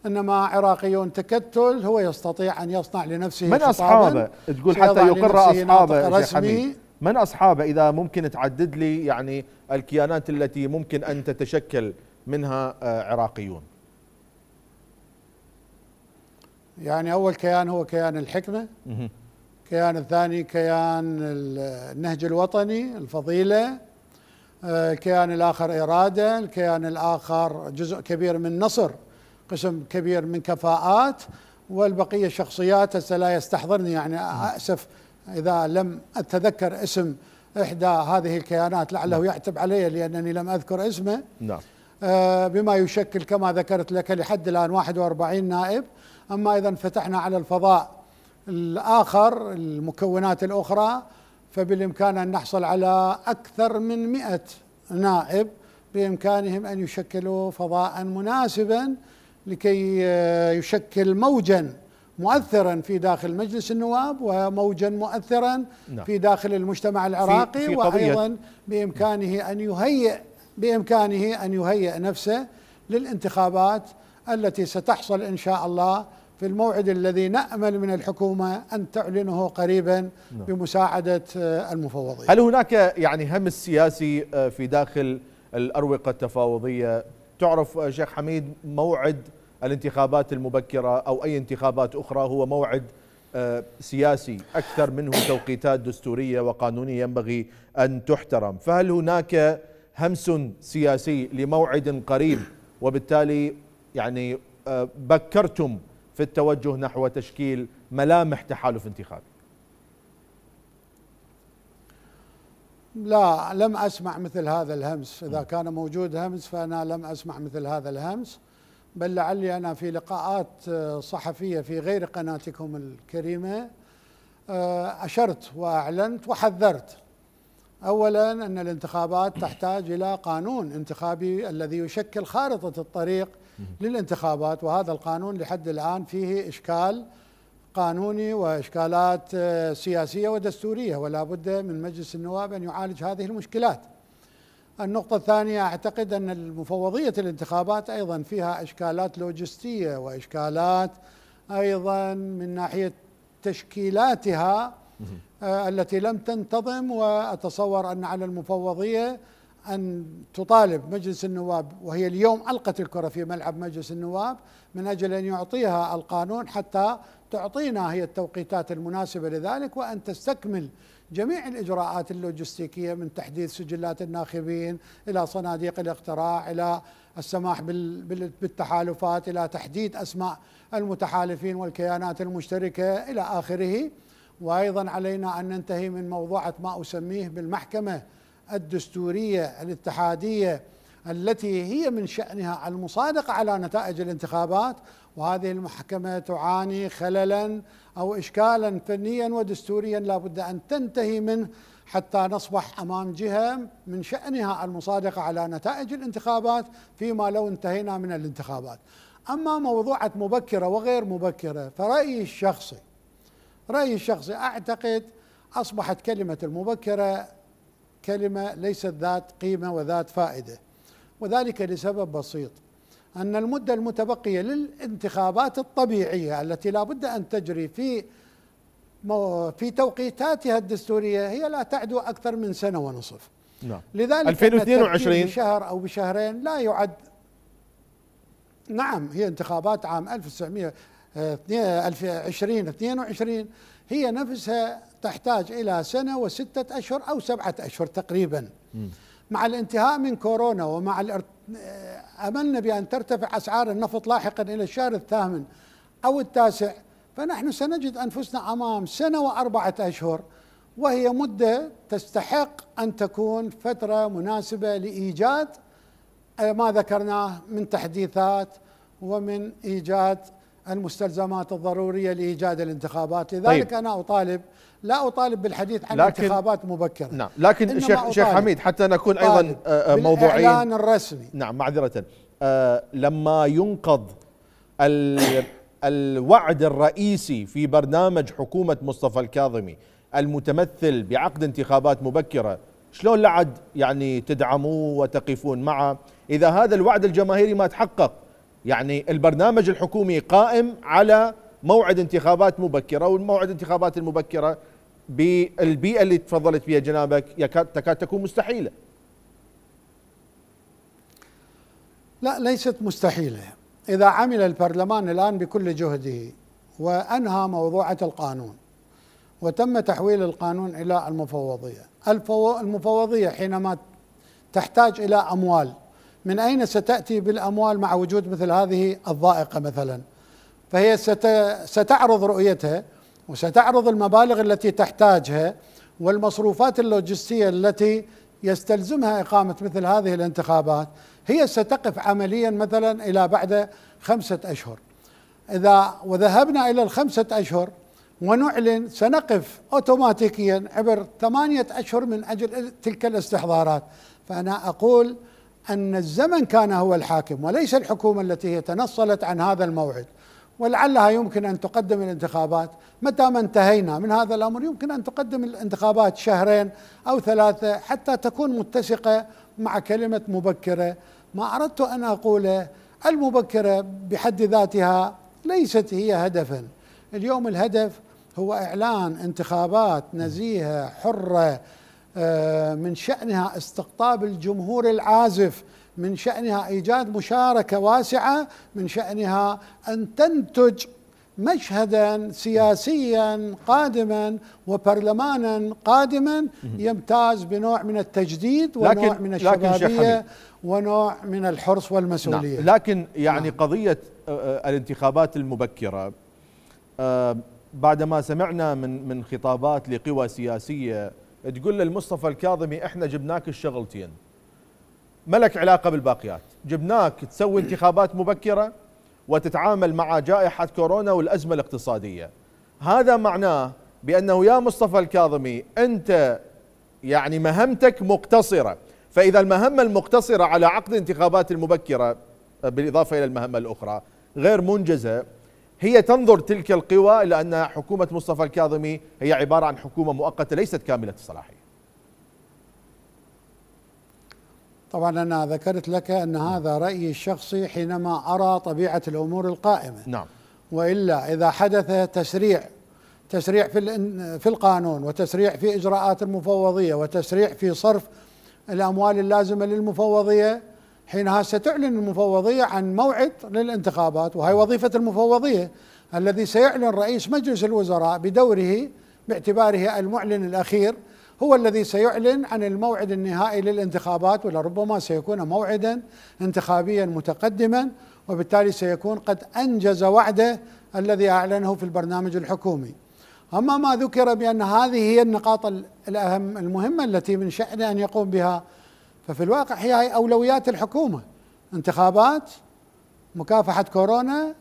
انما عراقيون تكتل هو يستطيع ان يصنع لنفسه من اصحابه تقول حتى يقر اصحابه رسمي من اصحابه اذا ممكن تعدد لي يعني الكيانات التي ممكن ان تتشكل منها آه، عراقيون يعني اول كيان هو كيان الحكمه الكيان الثاني كيان النهج الوطني الفضيلة الكيان آه، الآخر إرادة الكيان الآخر جزء كبير من نصر قسم كبير من كفاءات والبقية شخصيات هسه لا يستحضرني يعني أسف إذا لم أتذكر اسم إحدى هذه الكيانات لعله نعم. يعتب علي لأنني لم أذكر اسمه نعم آه، بما يشكل كما ذكرت لك لحد الآن 41 نائب أما إذا فتحنا على الفضاء الآخر المكونات الأخرى فبالإمكان أن نحصل على أكثر من مئة نائب بإمكانهم أن يشكلوا فضاء مناسبا لكي آه، يشكل موجا مؤثرا في داخل مجلس النواب وموجا مؤثرا نعم. في داخل المجتمع العراقي في في وايضا بامكانه ان يهيئ بامكانه ان يهيئ نفسه للانتخابات التي ستحصل ان شاء الله في الموعد الذي نأمل من الحكومة أن تعلنه قريبا نعم. بمساعدة آه، المفوضين هل هناك يعني هم السياسي آه، في داخل الأروقة التفاوضية تعرف آه، شيخ حميد موعد الانتخابات المبكرة أو أي انتخابات أخرى هو موعد سياسي أكثر منه توقيتات دستورية وقانونية ينبغي أن تحترم فهل هناك همس سياسي لموعد قريب وبالتالي يعني بكرتم في التوجه نحو تشكيل ملامح تحالف انتخابي لا لم أسمع مثل هذا الهمس إذا كان موجود همس فأنا لم أسمع مثل هذا الهمس بل لعلي أنا في لقاءات آه، صحفية في غير قناتكم الكريمة آه، أشرت وأعلنت وحذرت أولا أن الانتخابات تحتاج إلى قانون انتخابي الذي يشكل خارطة الطريق للانتخابات وهذا القانون لحد الآن فيه إشكال قانوني وإشكالات آه، سياسية ودستورية ولا بد من مجلس النواب أن يعالج هذه المشكلات النقطة الثانية أعتقد أن المفوضية الانتخابات أيضا فيها إشكالات لوجستية وإشكالات أيضا من ناحية تشكيلاتها آه، التي لم تنتظم وأتصور أن على المفوضية أن تطالب مجلس النواب وهي اليوم ألقت الكرة في ملعب مجلس النواب من أجل أن يعطيها القانون حتى تعطينا هي التوقيتات المناسبة لذلك وأن تستكمل جميع الإجراءات اللوجستيكية من تحديث سجلات الناخبين إلى صناديق الاقتراع إلى السماح بالتحالفات إلى تحديد أسماء المتحالفين والكيانات المشتركة إلى آخره وأيضا علينا أن ننتهي من موضوعة ما أسميه بالمحكمة الدستوريه الاتحاديه التي هي من شأنها المصادقة على نتائج الانتخابات وهذه المحكمة تعاني خللا أو إشكالا فنيا ودستوريا لا بد أن تنتهي منه حتى نصبح أمام جهة من شأنها المصادقة على نتائج الانتخابات فيما لو انتهينا من الانتخابات أما موضوعة مبكرة وغير مبكرة فرأيي الشخصي رأيي الشخصي أعتقد أصبحت كلمة المبكرة كلمة ليست ذات قيمة وذات فائدة وذلك لسبب بسيط أن المدة المتبقية للانتخابات الطبيعية التي لا بد أن تجري في في توقيتاتها الدستورية هي لا تعدو أكثر من سنة ونصف نعم. لذلك 2022 بشهر أو بشهرين لا يعد نعم هي انتخابات عام 1900 2022 آه، هي نفسها تحتاج إلى سنة وستة أشهر أو سبعة أشهر تقريبا مع الانتهاء من كورونا ومع آه، أملنا بأن ترتفع أسعار النفط لاحقا إلى الشهر الثامن أو التاسع فنحن سنجد أنفسنا أمام سنة وأربعة أشهر وهي مدة تستحق أن تكون فترة مناسبة لإيجاد آه، ما ذكرناه من تحديثات ومن إيجاد المستلزمات الضرورية لإيجاد الانتخابات لذلك طيب. أنا أطالب لا أطالب بالحديث عن لكن انتخابات مبكرة نعم لكن شيخ, شيخ حميد حتى نكون أيضا آه، آه، موضوعيين الإعلان الرسمي نعم معذرة أه لما ينقض [coughs] الوعد الرئيسي في برنامج حكومة مصطفى الكاظمي المتمثل بعقد انتخابات مبكرة شلون لعد يعني تدعموه وتقفون معه إذا هذا الوعد الجماهيري ما تحقق يعني البرنامج الحكومي قائم على موعد انتخابات مبكره والموعد انتخابات المبكره بالبيئه اللي تفضلت فيها جنابك يكاد تكاد تكون مستحيله. لا ليست مستحيله، اذا عمل البرلمان الان بكل جهده وانهى موضوعه القانون وتم تحويل القانون الى المفوضيه، المفوضيه حينما تحتاج الى اموال من أين ستأتي بالأموال مع وجود مثل هذه الضائقة مثلا فهي ستعرض رؤيتها وستعرض المبالغ التي تحتاجها والمصروفات اللوجستية التي يستلزمها إقامة مثل هذه الانتخابات هي ستقف عمليا مثلا إلى بعد خمسة أشهر إذا وذهبنا إلى الخمسة أشهر ونعلن سنقف اوتوماتيكيا عبر ثمانيه اشهر من اجل تلك الاستحضارات فانا اقول أن الزمن كان هو الحاكم وليس الحكومة التي هي تنصلت عن هذا الموعد ولعلها يمكن أن تقدم الانتخابات متى ما انتهينا من هذا الأمر يمكن أن تقدم الانتخابات شهرين أو ثلاثة حتى تكون متسقة مع كلمة مبكرة ما أردت أن أقوله المبكرة بحد ذاتها ليست هي هدفا اليوم الهدف هو إعلان انتخابات نزيهة حرة آه، من شأنها استقطاب الجمهور العازف من شأنها إيجاد مشاركة واسعة من شأنها أن تنتج مشهدا سياسيا قادما وبرلمانا قادما يمتاز بنوع من التجديد ونوع لكن من الشبابيه ونوع من الحرص والمسؤوليه نعم لكن يعني نعم قضيه آه، آه، الانتخابات المبكره بعدما سمعنا من من خطابات لقوى سياسيه تقول للمصطفى الكاظمي احنا جبناك الشغلتين ملك علاقه بالباقيات جبناك تسوي انتخابات مبكره وتتعامل مع جائحه كورونا والازمه الاقتصاديه هذا معناه بانه يا مصطفى الكاظمي انت يعني مهمتك مقتصره فاذا المهمه المقتصره على عقد الانتخابات المبكره بالاضافه الى المهمه الاخرى غير منجزه هي تنظر تلك القوى إلى أن حكومة مصطفى الكاظمي هي عبارة عن حكومة مؤقتة ليست كاملة الصلاحية طبعا أنا ذكرت لك أن هذا رأيي الشخصي حينما أرى طبيعة الأمور القائمة نعم وإلا إذا حدث تسريع تسريع في في القانون وتسريع في إجراءات المفوضية وتسريع في صرف الأموال اللازمة للمفوضية حينها ستعلن المفوضية عن موعد للانتخابات وهي وظيفة المفوضية الذي سيعلن رئيس مجلس الوزراء بدوره باعتباره المعلن الأخير هو الذي سيعلن عن الموعد النهائي للانتخابات ولربما سيكون موعدا انتخابيا متقدما وبالتالي سيكون قد أنجز وعده الذي أعلنه في البرنامج الحكومي أما ما ذكر بأن هذه هي النقاط الأهم المهمة التي من شأنه أن يقوم بها ففي الواقع هي أولويات الحكومة انتخابات مكافحة كورونا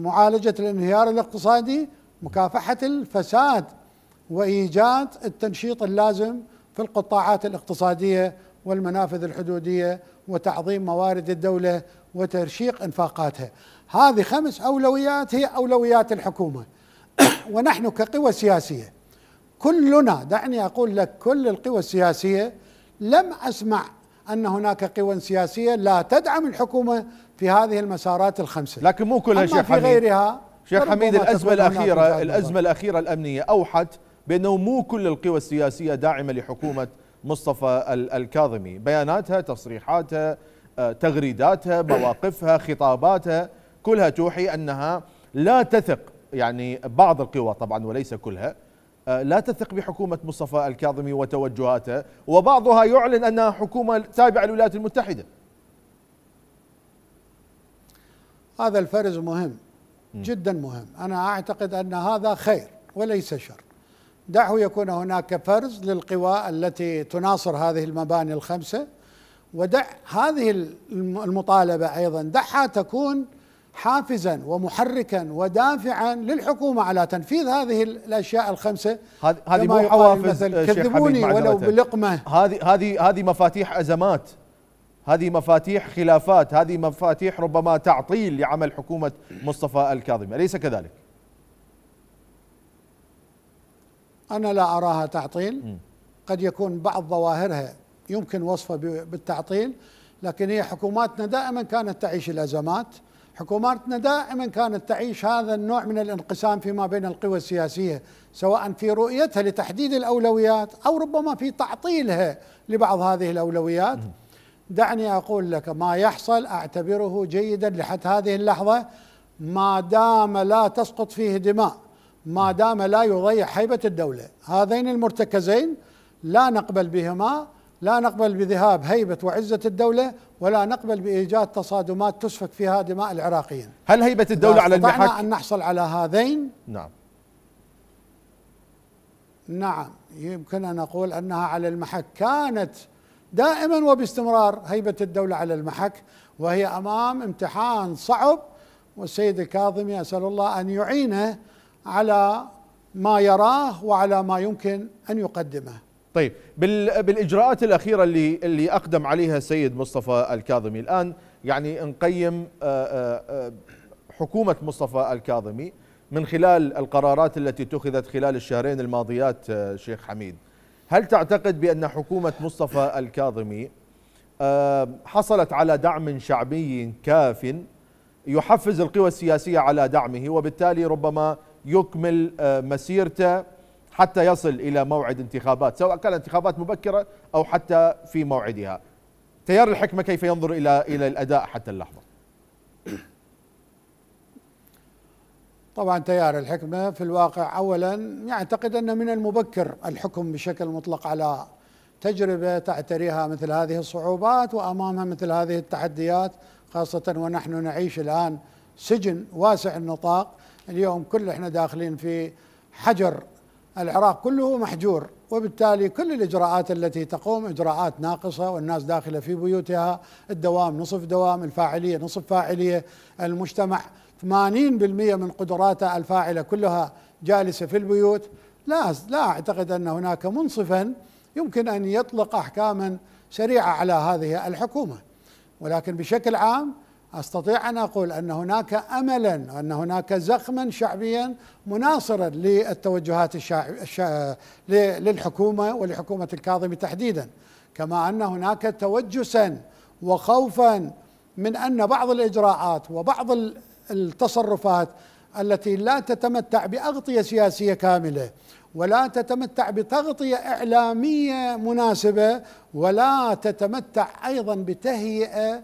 معالجة الانهيار الاقتصادي مكافحة الفساد وإيجاد التنشيط اللازم في القطاعات الاقتصادية والمنافذ الحدودية وتعظيم موارد الدولة وترشيق انفاقاتها هذه خمس أولويات هي أولويات الحكومة [coughs] ونحن كقوى سياسية كلنا دعني أقول لك كل القوى السياسية لم اسمع ان هناك قوى سياسيه لا تدعم الحكومه في هذه المسارات الخمسه لكن مو كلها شيخ حميد غيرها شيخ حميد الازمه الاخيره الازمه الاخيره الامنيه اوحت بانه مو كل القوى السياسيه داعمه لحكومه مصطفى الكاظمي بياناتها تصريحاتها آه، تغريداتها مواقفها خطاباتها كلها توحي انها لا تثق يعني بعض القوى طبعا وليس كلها آه، لا تثق بحكومة مصطفى الكاظمي وتوجهاته وبعضها يعلن أنها حكومة تابعة للولايات المتحدة هذا الفرز مهم جدا مهم أنا أعتقد أن هذا خير وليس شر دعه يكون هناك فرز للقوى التي تناصر هذه المباني الخمسة ودع هذه المطالبة أيضا دعها تكون حافزا ومحركا ودافعا للحكومه على تنفيذ هذه الاشياء الخمسه هذه مو حوافز كذبوني ولو بلقمه هذه هذه هذه مفاتيح ازمات هذه مفاتيح خلافات هذه مفاتيح ربما تعطيل لعمل حكومه مصطفى الكاظمي اليس كذلك انا لا اراها تعطيل قد يكون بعض ظواهرها يمكن وصفها بالتعطيل لكن هي حكوماتنا دائما كانت تعيش الازمات حكوماتنا دائما كانت تعيش هذا النوع من الانقسام فيما بين القوى السياسيه سواء في رؤيتها لتحديد الاولويات او ربما في تعطيلها لبعض هذه الاولويات دعني اقول لك ما يحصل اعتبره جيدا لحد هذه اللحظه ما دام لا تسقط فيه دماء ما دام لا يضيع هيبه الدوله هذين المرتكزين لا نقبل بهما لا نقبل بذهاب هيبة وعزة الدولة ولا نقبل بإيجاد تصادمات تسفك فيها دماء العراقيين هل هيبة الدولة على المحك أن نحصل على هذين نعم نعم يمكن أن أقول أنها على المحك كانت دائما وباستمرار هيبة الدولة على المحك وهي أمام امتحان صعب والسيد الكاظمي أسأل الله أن يعينه على ما يراه وعلى ما يمكن أن يقدمه طيب بالاجراءات الاخيره اللي اللي اقدم عليها السيد مصطفى الكاظمي الان يعني نقيم آه، آه، آه، حكومه مصطفى الكاظمي من خلال القرارات التي اتخذت خلال الشهرين الماضيات شيخ حميد هل تعتقد بان حكومه مصطفى الكاظمي حصلت على دعم شعبي كاف يحفز القوى السياسيه على دعمه وبالتالي ربما يكمل مسيرته حتى يصل الى موعد انتخابات سواء كانت انتخابات مبكره او حتى في موعدها. تيار الحكمه كيف ينظر الى الى الاداء حتى اللحظه؟ طبعا تيار الحكمه في الواقع اولا يعتقد ان من المبكر الحكم بشكل مطلق على تجربه تعتريها مثل هذه الصعوبات وامامها مثل هذه التحديات خاصه ونحن نعيش الان سجن واسع النطاق اليوم كل احنا داخلين في حجر العراق كله محجور وبالتالي كل الإجراءات التي تقوم إجراءات ناقصة والناس داخلة في بيوتها الدوام نصف دوام الفاعلية نصف فاعلية المجتمع 80% من قدراته الفاعلة كلها جالسة في البيوت لا لا أعتقد أن هناك منصفا يمكن أن يطلق أحكاما سريعة على هذه الحكومة ولكن بشكل عام استطيع ان اقول ان هناك املا ان هناك زخما شعبيا مناصرا للتوجهات للحكومه ولحكومه الكاظمي تحديدا كما ان هناك توجسا وخوفا من ان بعض الاجراءات وبعض التصرفات التي لا تتمتع باغطيه سياسيه كامله ولا تتمتع بتغطيه اعلاميه مناسبه ولا تتمتع ايضا بتهيئه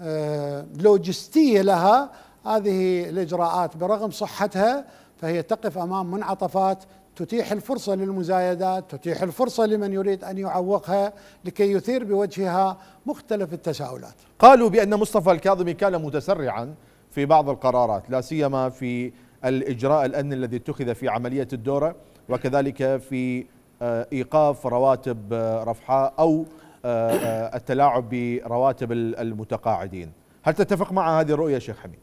آه، لوجستيه لها هذه الاجراءات برغم صحتها فهي تقف امام منعطفات تتيح الفرصه للمزايدات، تتيح الفرصه لمن يريد ان يعوقها لكي يثير بوجهها مختلف التساؤلات. قالوا بان مصطفى الكاظمي كان متسرعا في بعض القرارات، لا سيما في الاجراء الان الذي اتخذ في عمليه الدوره وكذلك في آه، ايقاف رواتب آه، رفحاء او آه، آه، التلاعب برواتب المتقاعدين هل تتفق مع هذه الرؤية شيخ حميد؟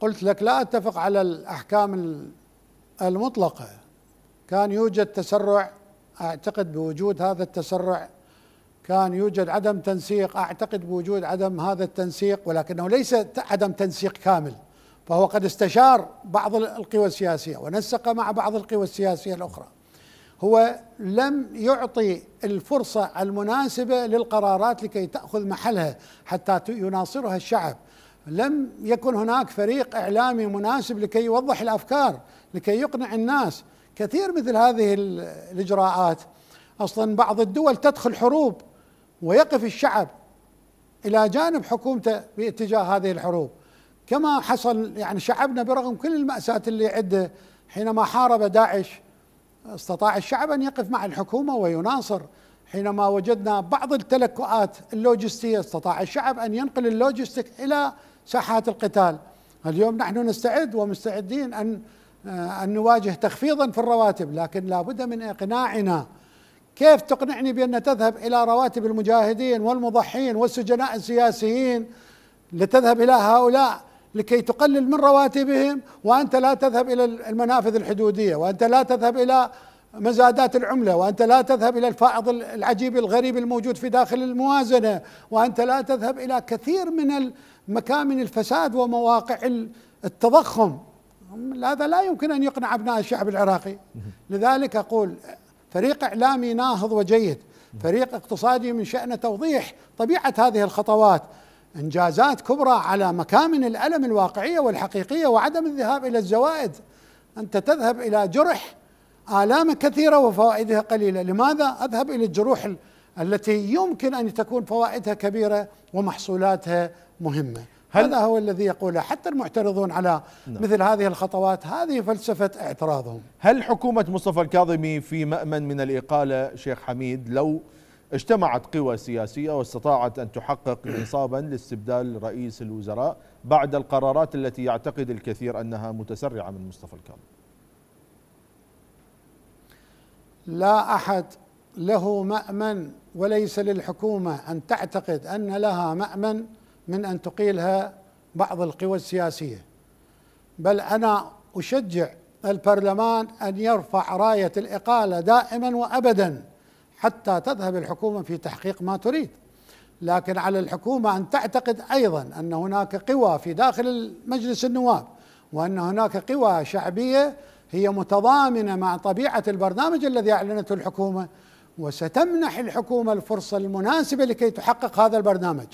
قلت لك لا أتفق على الأحكام المطلقة كان يوجد تسرع أعتقد بوجود هذا التسرع كان يوجد عدم تنسيق أعتقد بوجود عدم هذا التنسيق ولكنه ليس عدم تنسيق كامل فهو قد استشار بعض القوى السياسية ونسق مع بعض القوى السياسية الأخرى هو لم يعطي الفرصة المناسبة للقرارات لكي تأخذ محلها حتى يناصرها الشعب لم يكن هناك فريق إعلامي مناسب لكي يوضح الأفكار لكي يقنع الناس كثير مثل هذه الإجراءات أصلا بعض الدول تدخل حروب ويقف الشعب إلى جانب حكومته باتجاه هذه الحروب كما حصل يعني شعبنا برغم كل المأساة اللي عنده حينما حارب داعش استطاع الشعب ان يقف مع الحكومه ويناصر حينما وجدنا بعض التلكؤات اللوجستيه استطاع الشعب ان ينقل اللوجستيك الى ساحات القتال اليوم نحن نستعد ومستعدين ان آه، ان نواجه تخفيضا في الرواتب لكن لابد من اقناعنا كيف تقنعني بان تذهب الى رواتب المجاهدين والمضحين والسجناء السياسيين لتذهب الى هؤلاء لكي تقلل من رواتبهم وانت لا تذهب الى المنافذ الحدوديه وانت لا تذهب الى مزادات العمله وانت لا تذهب الى الفائض العجيب الغريب الموجود في داخل الموازنه وانت لا تذهب الى كثير من مكامن الفساد ومواقع التضخم هذا لا يمكن ان يقنع ابناء الشعب العراقي لذلك اقول فريق اعلامي ناهض وجيد فريق اقتصادي من شأنه توضيح طبيعة هذه الخطوات انجازات كبرى على مكامن الالم الواقعيه والحقيقيه وعدم الذهاب الى الزوائد انت تذهب الى جرح الامه كثيره وفوائدها قليله لماذا اذهب الى الجروح التي يمكن ان تكون فوائدها كبيره ومحصولاتها مهمه هل هذا هو الذي يقوله حتى المعترضون على نعم. مثل هذه الخطوات هذه فلسفة اعتراضهم هل حكومة مصطفى الكاظمي في مأمن من الإقالة شيخ حميد لو اجتمعت قوى سياسية واستطاعت أن تحقق نصابا لاستبدال رئيس الوزراء بعد القرارات التي يعتقد الكثير أنها متسرعة من مصطفى الكاظم لا أحد له مأمن وليس للحكومة أن تعتقد أن لها مأمن من أن تقيلها بعض القوى السياسية بل أنا أشجع البرلمان أن يرفع راية الإقالة دائما وأبدا حتى تذهب الحكومه في تحقيق ما تريد لكن على الحكومه ان تعتقد ايضا ان هناك قوى في داخل مجلس النواب وان هناك قوى شعبيه هي متضامنه مع طبيعه البرنامج الذي اعلنته الحكومه وستمنح الحكومه الفرصه المناسبه لكي تحقق هذا البرنامج.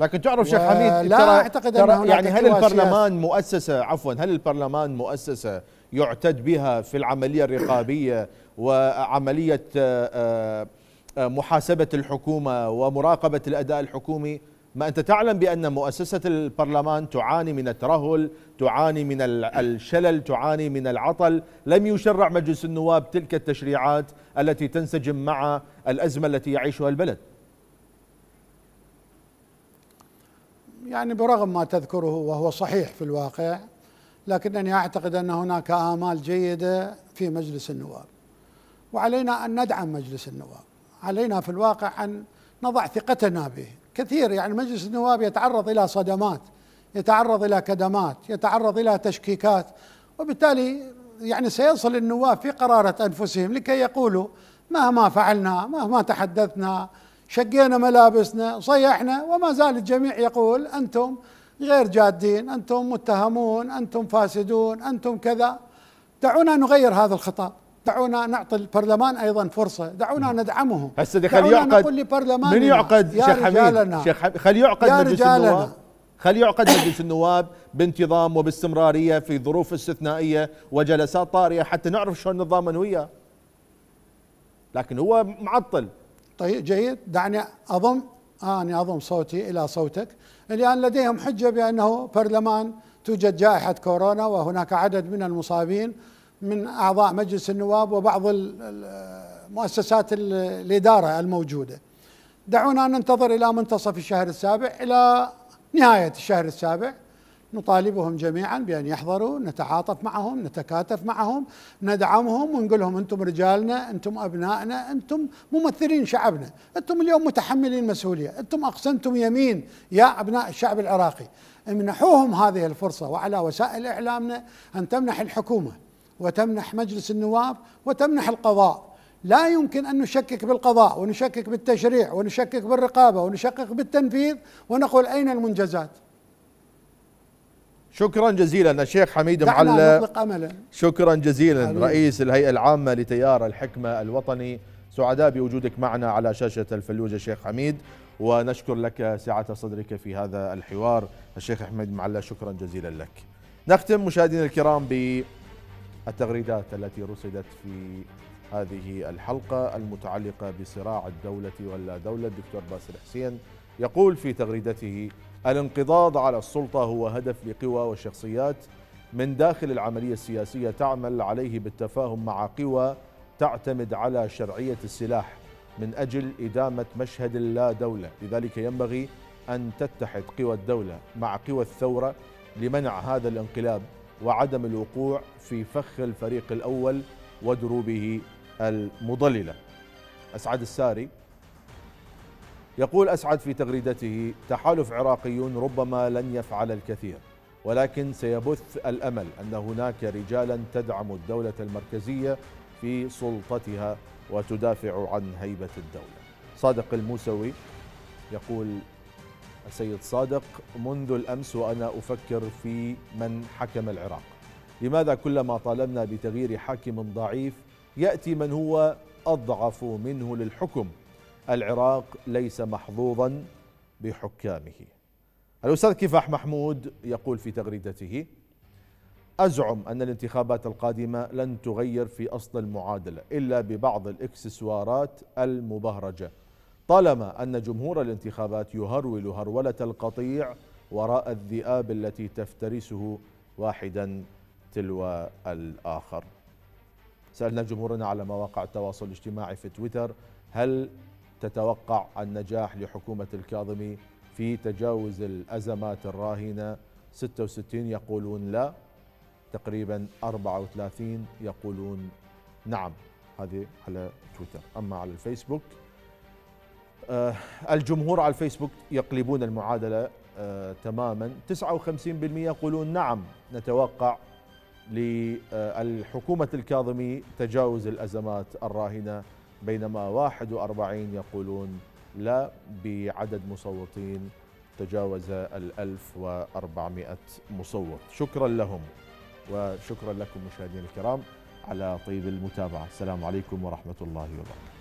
لكن تعرف شيخ حميد لا ترى اعتقد ترى يعني هل البرلمان سياسة. مؤسسه عفوا هل البرلمان مؤسسه يعتد بها في العملية الرقابية وعملية آه، آه، آه، محاسبة الحكومة ومراقبة الأداء الحكومي ما أنت تعلم بأن مؤسسة البرلمان تعاني من الترهل تعاني من الشلل تعاني من العطل لم يشرع مجلس النواب تلك التشريعات التي تنسجم مع الأزمة التي يعيشها البلد يعني برغم ما تذكره وهو صحيح في الواقع لكنني أعتقد أن هناك آمال جيدة في مجلس النواب وعلينا أن ندعم مجلس النواب علينا في الواقع أن نضع ثقتنا به كثير يعني مجلس النواب يتعرض إلى صدمات يتعرض إلى كدمات يتعرض إلى تشكيكات وبالتالي يعني سيصل النواب في قرارة أنفسهم لكي يقولوا مهما فعلنا مهما تحدثنا شقينا ملابسنا صيحنا وما زال الجميع يقول أنتم غير جادين انتم متهمون انتم فاسدون انتم كذا دعونا نغير هذا الخطاب دعونا نعطي البرلمان ايضا فرصه دعونا ندعمه هسه خلي يعقد من يعقد يا شيخ حميد شيخ خلي يعقد مجلس النواب خلي يعقد مجلس النواب بانتظام وباستمراريه في ظروف استثنائيه وجلسات طارئه حتى نعرف شلون نتضامن وياه لكن هو معطل طيب جيد دعني اضم آه اني اضم صوتي الى صوتك لأن لديهم حجة بأنه برلمان توجد جائحة كورونا وهناك عدد من المصابين من أعضاء مجلس النواب وبعض مؤسسات الإدارة الموجودة دعونا ننتظر إلى منتصف الشهر السابع إلى نهاية الشهر السابع نطالبهم جميعا بأن يحضروا نتعاطف معهم نتكاتف معهم ندعمهم ونقول لهم أنتم رجالنا أنتم أبنائنا أنتم ممثلين شعبنا أنتم اليوم متحملين مسؤولية أنتم أقسمتم يمين يا أبناء الشعب العراقي امنحوهم هذه الفرصة وعلى وسائل إعلامنا أن تمنح الحكومة وتمنح مجلس النواب وتمنح القضاء لا يمكن ان نشكك بالقضاء ونشكك بالتشريع ونشكك بالرقابه ونشكك بالتنفيذ ونقول اين المنجزات؟ شكرا جزيلا الشيخ حميد معلى نطلق املا شكرا جزيلا حبيب. رئيس الهيئه العامه لتيار الحكمه الوطني سعداء بوجودك معنا على شاشه الفلوجه الشيخ حميد ونشكر لك سعه صدرك في هذا الحوار الشيخ حميد معلا شكرا جزيلا لك نختم مشاهدينا الكرام بالتغريدات التي رصدت في هذه الحلقة المتعلقة بصراع الدولة واللا دولة الدكتور باسل حسين يقول في تغريدته الانقضاض على السلطة هو هدف لقوى وشخصيات من داخل العملية السياسية تعمل عليه بالتفاهم مع قوى تعتمد على شرعية السلاح من أجل إدامة مشهد اللا دولة لذلك ينبغي أن تتحد قوى الدولة مع قوى الثورة لمنع هذا الانقلاب وعدم الوقوع في فخ الفريق الأول ودروبه المضللة أسعد الساري يقول أسعد في تغريدته تحالف عراقي ربما لن يفعل الكثير ولكن سيبث الأمل أن هناك رجالا تدعم الدولة المركزية في سلطتها وتدافع عن هيبة الدولة صادق الموسوي يقول السيد صادق منذ الأمس وأنا أفكر في من حكم العراق لماذا كلما طالبنا بتغيير حاكم ضعيف يأتي من هو أضعف منه للحكم العراق ليس محظوظا بحكامه الأستاذ كفاح محمود يقول في تغريدته أزعم أن الانتخابات القادمة لن تغير في أصل المعادلة إلا ببعض الإكسسوارات المبهرجة طالما أن جمهور الانتخابات يهرول هرولة القطيع وراء الذئاب التي تفترسه واحدا تلو الآخر سألنا جمهورنا على مواقع التواصل الاجتماعي في تويتر هل تتوقع النجاح لحكومة الكاظمي في تجاوز الأزمات الراهنة 66 يقولون لا تقريبا 34 يقولون نعم هذه على تويتر أما على الفيسبوك آه، الجمهور على الفيسبوك يقلبون المعادلة آه، تماما 59% يقولون نعم نتوقع للحكومة الكاظمي تجاوز الأزمات الراهنة بينما 41 يقولون لا بعدد مصوتين تجاوز ال 1400 مصوت شكرا لهم وشكرا لكم مشاهدينا الكرام على طيب المتابعة السلام عليكم ورحمة الله وبركاته